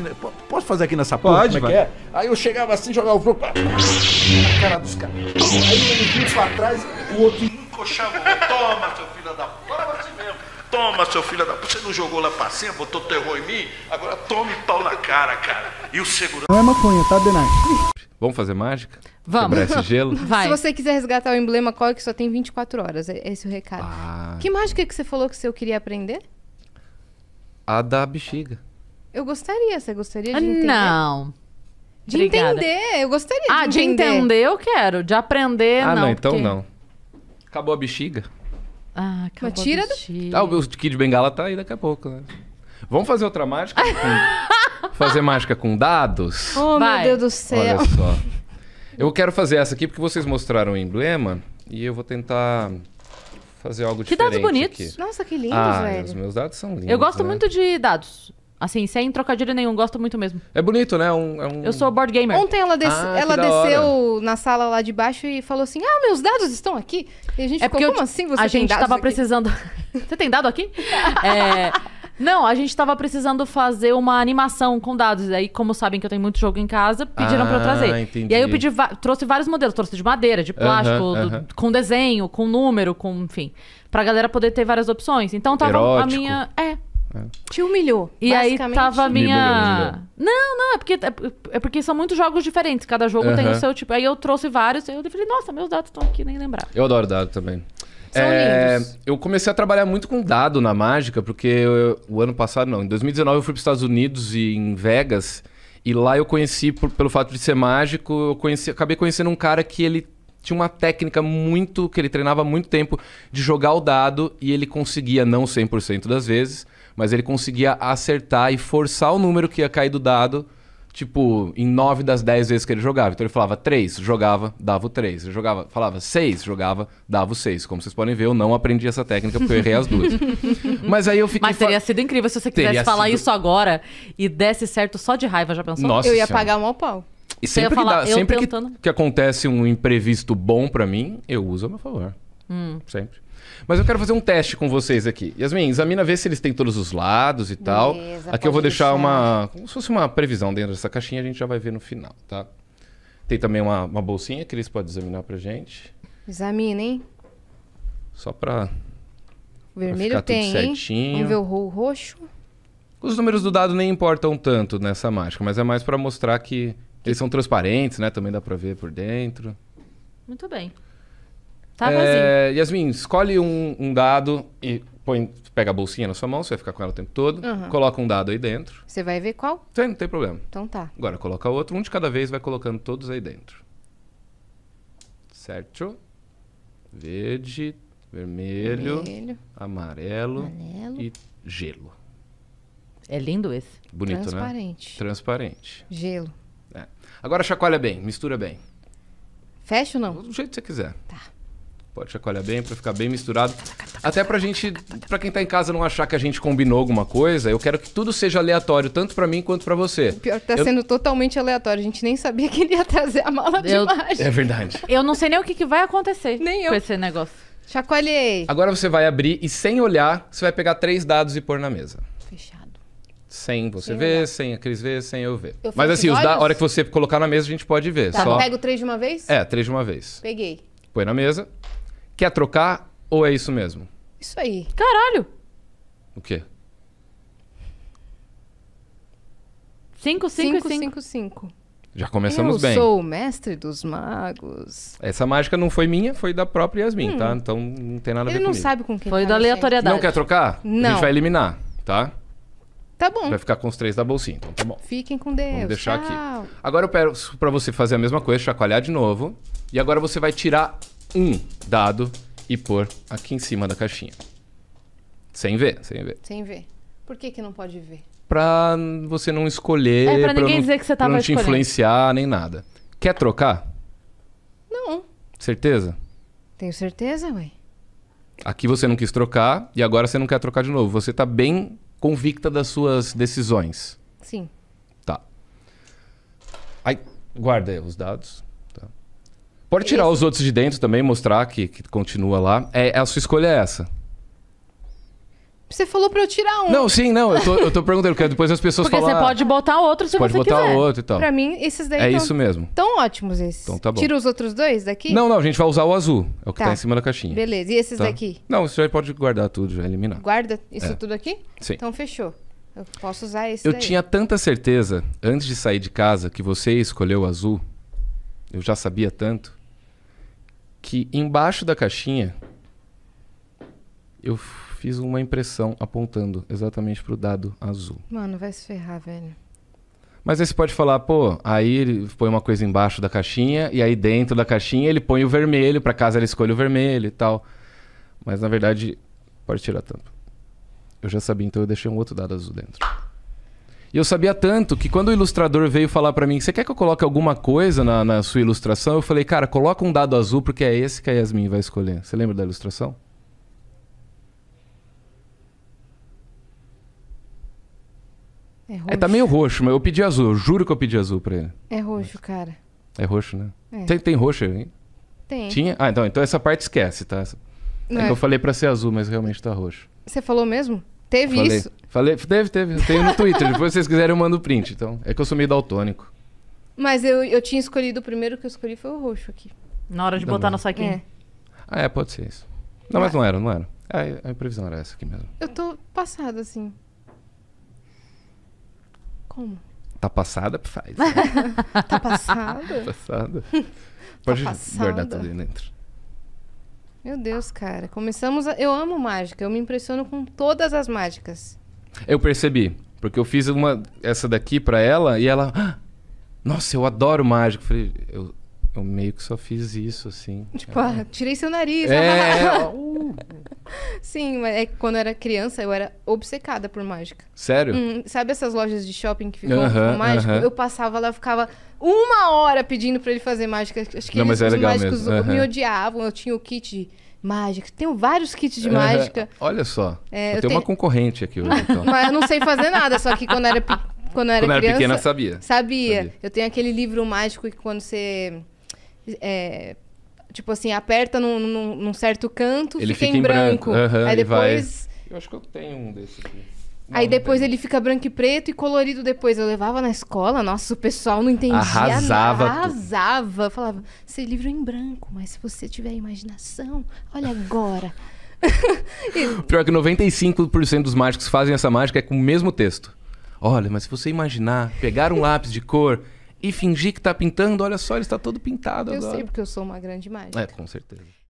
assim, né? Posso fazer aqui nessa porra? Pode, como é é? Aí eu chegava assim, jogava o jogo. Na cara dos caras. Aí ele vinha pra trás, o outro encoxava. Toma, seu filho da puta. Assim mesmo. Toma, seu filho da puta. Você não jogou lá pra cima, botou terror em mim? Agora tome pau na cara, cara. E o segurança. Não é maconha, tá, Denai? Vamos fazer mágica? Vamos. Quebrar esse gelo? Vai. Se você quiser resgatar o emblema COI, é que só tem 24 horas. É esse o recado. Ah. Que mágica que você falou que você queria aprender? A da bexiga. Eu gostaria, você gostaria de entender? Não. De Obrigada. entender, eu gostaria de ah, entender. Ah, de entender eu quero, de aprender ah, não. Ah, não, então porque... não. Acabou a bexiga. Ah, acabou tira a bexiga. Do... Ah, o Kid Bengala tá aí daqui a pouco, né? Vamos fazer outra mágica? com... fazer mágica com dados? Oh, Vai. meu Deus do céu. Olha só. Eu quero fazer essa aqui porque vocês mostraram o emblema e eu vou tentar fazer algo que diferente. Que dados bonitos. Aqui. Nossa, que lindos, ah, velho. Os meus dados são lindos. Eu gosto né? muito de dados. Assim, sem trocadilho nenhum, gosto muito mesmo. É bonito, né? Um, é um... Eu sou board gamer. Ontem ela, des... ah, ela desceu na sala lá de baixo e falou assim: Ah, meus dados estão aqui. E a gente é ficou, como eu... assim você A gente tava aqui? precisando. você tem dado aqui? é... Não, a gente tava precisando fazer uma animação com dados. Aí, como sabem que eu tenho muito jogo em casa, pediram ah, pra eu ah, trazer. Entendi. E aí eu pedi, trouxe vários modelos, trouxe de madeira, de plástico, uh -huh, uh -huh. com desenho, com número, com, enfim. Pra galera poder ter várias opções. Então tava Erótico. a minha. É, é. Te humilhou. E aí tava a minha. Não, não, é porque, é, é porque são muitos jogos diferentes. Cada jogo tem o seu tipo. Aí eu trouxe vários. Eu falei, nossa, meus dados estão aqui, nem lembrar. Eu adoro dado também. São é, Eu comecei a trabalhar muito com dado na mágica, porque eu, o ano passado, não, em 2019 eu fui para os Estados Unidos e em Vegas. E lá eu conheci, por, pelo fato de ser mágico, eu conheci, acabei conhecendo um cara que ele tinha uma técnica muito. que ele treinava há muito tempo de jogar o dado e ele conseguia, não 100% das vezes mas ele conseguia acertar e forçar o número que ia cair do dado, tipo, em 9 das 10 vezes que ele jogava. Então ele falava 3, jogava, dava o 3. Ele jogava, falava 6, jogava, dava o 6. Como vocês podem ver, eu não aprendi essa técnica porque eu errei as duas. mas aí eu fiquei. Mas teria sido incrível se você quisesse teria falar sido... isso agora e desse certo só de raiva, já pensou? Nossa eu ia senhora. pagar um pau. E sempre, que, dá, sempre que, que, acontece um imprevisto bom para mim, eu uso a meu favor. Hum. Sempre. Mas eu quero fazer um teste com vocês aqui. Yasmin, examina ver se eles têm todos os lados e Beleza, tal. Aqui eu vou deixar, deixar, uma. Como se fosse uma previsão dentro dessa caixinha, a gente já vai ver no final, tá? Tem também uma, uma bolsinha que eles podem examinar pra gente. Examina, hein? Só pra. O vermelho pra tem, certinho. hein? Vamos ver o roxo. Os números do dado nem importam tanto nessa mágica, mas é mais para mostrar que eles são transparentes, né? Também dá para ver por dentro. Muito bem. Tá vazio. É, Yasmin, escolhe um, um dado e põe, pega a bolsinha na sua mão, você vai ficar com ela o tempo todo. Uhum. Coloca um dado aí dentro. Você vai ver qual? Tem, não tem problema. Então tá. Agora coloca outro, um de cada vez, vai colocando todos aí dentro. Certo? Verde, vermelho, vermelho amarelo, amarelo, e gelo. É lindo esse. Bonito, Transparente. né? Transparente. Transparente. Gelo. É. Agora chacoalha bem, mistura bem. Fecha ou não? Do jeito que você quiser. Tá. Pode chacoalhar bem para ficar bem misturado. Até pra gente, para quem tá em casa não achar que a gente combinou alguma coisa, eu quero que tudo seja aleatório, tanto para mim quanto para você. O pior é que tá eu... sendo totalmente aleatório. A gente nem sabia que ele ia trazer a mala eu... de mágica. É verdade. Eu não sei nem o que, que vai acontecer nem eu. com esse negócio. Chacoalhei. Agora você vai abrir e sem olhar, você vai pegar três dados e pôr na mesa. Fechado. Sem você sem ver, olhar. sem a Cris ver, sem eu ver. Eu Mas assim, os da... a hora que você colocar na mesa, a gente pode ver. Tá, só... pego três de uma vez? É, três de uma vez. Peguei. Põe na mesa. Quer trocar ou é isso mesmo? Isso aí. Caralho! O quê? 5, 5, 5, 5. Já começamos eu bem. Eu sou o mestre dos magos. Essa mágica não foi minha, foi da própria Yasmin, tá? hum. tá? Então não tem nada a ver Ele não sabe com quem. Foi tá da é aleatoriedade. Não quer trocar? Não. A gente vai eliminar, tá? Tá bom. Vai ficar com os três da bolsinha, então tá bom. Fiquem com Deus. Vamos deixar Tchau. aqui. Agora eu peço para você fazer a mesma coisa, chacoalhar de novo. E agora você vai tirar um dado e pôr aqui em cima da caixinha. Sem ver, sem ver. Sem ver. Por que, que não pode ver? Pra você não escolher. É, pra, pra ninguém não, dizer que você tava Pra não te influenciar nem nada. Quer trocar? Não. Certeza? Tenho certeza, ué. Aqui você não quis trocar e agora você não quer trocar de novo. Você tá bem convicta das suas decisões. Sim. Tá. Aí, guarda os dados. Pode tirar Isso. os outros de dentro também, mostrar que, que continua lá. É, a sua escolha é essa. Você falou pra eu tirar um. Não, sim, não. Eu tô, eu tô perguntando, porque depois as pessoas porque falam... Porque você ah, pode botar outro se você quiser. Pode botar outro e tal. Pra mim, esses daí É isso mesmo. Tão ótimos esses. Então tá bom. Tira os outros dois daqui? Não, não. A gente vai usar o azul. É o que tá, tá em cima da caixinha. Beleza. E esses tá? daqui? Não, você já pode guardar tudo, já eliminar. Guarda isso é. tudo aqui? Sim. Então fechou. Eu posso usar esse Eu daí. tinha tanta certeza, antes de sair de casa, que você escolheu o azul. Eu já sabia tanto que embaixo da caixinha eu fiz uma impressão apontando exatamente pro dado azul. Mano, vai se ferrar, velho. Mas aí você pode falar, pô, aí ele põe uma coisa embaixo da caixinha e aí dentro da caixinha ele põe o vermelho, para casa ele escolhe o vermelho e tal. Mas na verdade, pode tirar a tampa. Eu já sabia, então eu deixei um outro dado azul dentro. E eu sabia tanto que quando o ilustrador veio falar para mim, você quer que eu coloque alguma coisa na, na, sua ilustração? Eu falei, cara, coloca um dado azul porque é esse que a Yasmin vai escolher. Você lembra da ilustração? É, roxo. é tá meio roxo, mas eu pedi azul. Eu juro que eu pedi azul pra ele. É roxo, cara. É roxo, né? É. Tem, tem roxo aí? Tem. Tinha? Ah, então, então essa parte esquece, tá? É, é que é. eu falei pra ser azul, mas realmente tá roxo. Você falou mesmo? Teve falei, isso? Falei, teve, teve. tenho no Twitter. Depois, se vocês quiserem, eu mando o print. Então, é que eu sou meio daltônico. Mas eu, eu tinha escolhido, o primeiro que eu escolhi foi o roxo aqui. Na hora de Também. Então botar tá. no saquinho. É. Ah, é, pode ser isso. Não, mas não era, não era. É, a, a previsão era essa aqui mesmo. Eu tô passada, assim. Como? Tá passada, faz. Né? tá passada? Tá passada. Pode tá passada. guardar tudo dentro. Meu Deus, cara. Começamos. A... Eu amo mágica. Eu me impressiono com todas as mágicas. Eu percebi. Porque eu fiz uma essa daqui para ela e ela. Ah, nossa, eu adoro mágica. Falei, eu, eu meio que só fiz isso, assim. Tipo, ah, tirei seu nariz. É. Uh. Sim, mas é que quando eu era criança eu era obcecada por mágica. Sério? Hum, sabe essas lojas de shopping que ficam uh -huh, Uh -huh. Eu passava lá, eu ficava uma hora pedindo pra ele fazer mágica. Acho que Não, eles, mas é os mágicos mesmo. me odiavam. Eu tinha o kit de mágica. Tenho vários kits de mágica. Olha só. É, eu, eu tenho, uma concorrente aqui hoje, então. Mas eu não sei fazer nada, só que quando era, quando era quando criança... era pequena, sabia. sabia. sabia. Eu tenho aquele livro mágico que quando você... É, tipo assim, aperta num, num, num, certo canto, ele fica, em branco. branco. Uhum, Aí depois... Vai... Eu acho que eu tenho um desses aqui. Aí depois ele fica branco e preto e colorido depois. Eu levava na escola, nossa, o pessoal não entendia arrasava nada. Arrasava. Falava, esse livro é em branco, mas se você tiver imaginação, olha agora. Pior que 95% dos mágicos fazem essa mágica é com o mesmo texto. Olha, mas se você imaginar, pegar um lápis de cor e fingir que tá pintando, olha só, ele está todo pintado eu agora. Eu sei, porque eu sou uma grande mágica. É, com certeza.